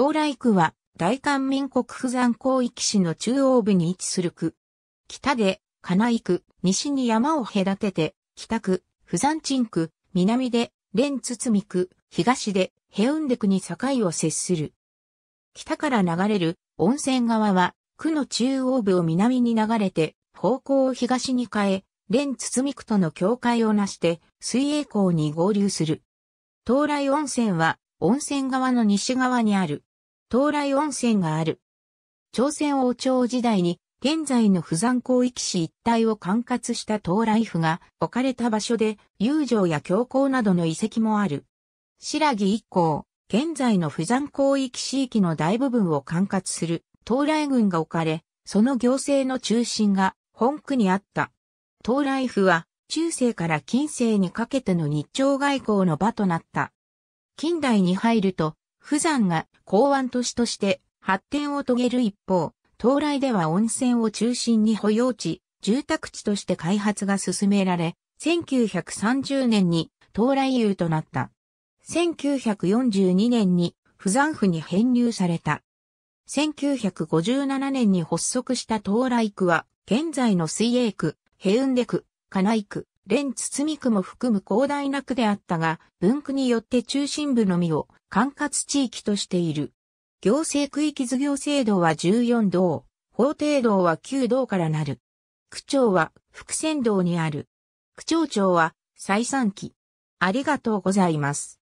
東来区は大韓民国釜山広域市の中央部に位置する区。北で金井区、西に山を隔てて、北区、釜山鎮区、南で蓮堤区、東でヘウンデ区に境を接する。北から流れる温泉川は、区の中央部を南に流れて、方向を東に変え、蓮堤区との境界をなして、水泳港に合流する。東来温泉は、温泉川の西側にある、東来温泉がある。朝鮮王朝時代に現在の釜山広域市一帯を管轄した東来府が置かれた場所で遊城や教皇などの遺跡もある。白木以降、現在の釜山広域市域の大部分を管轄する東来郡が置かれ、その行政の中心が本区にあった。東来府は中世から近世にかけての日朝外交の場となった。近代に入ると富山が港湾都市として発展を遂げる一方、東来では温泉を中心に保養地、住宅地として開発が進められ、1930年に東来遊となった。1942年に富山府に編入された。1957年に発足した東来区は、現在の水泳区、平雲で区、金井区、連包区も含む広大な区であったが、分区によって中心部のみを管轄地域としている。行政区域図行制度は14道、法定道は9道からなる。区長は福線道にある。区長庁は再三期。ありがとうございます。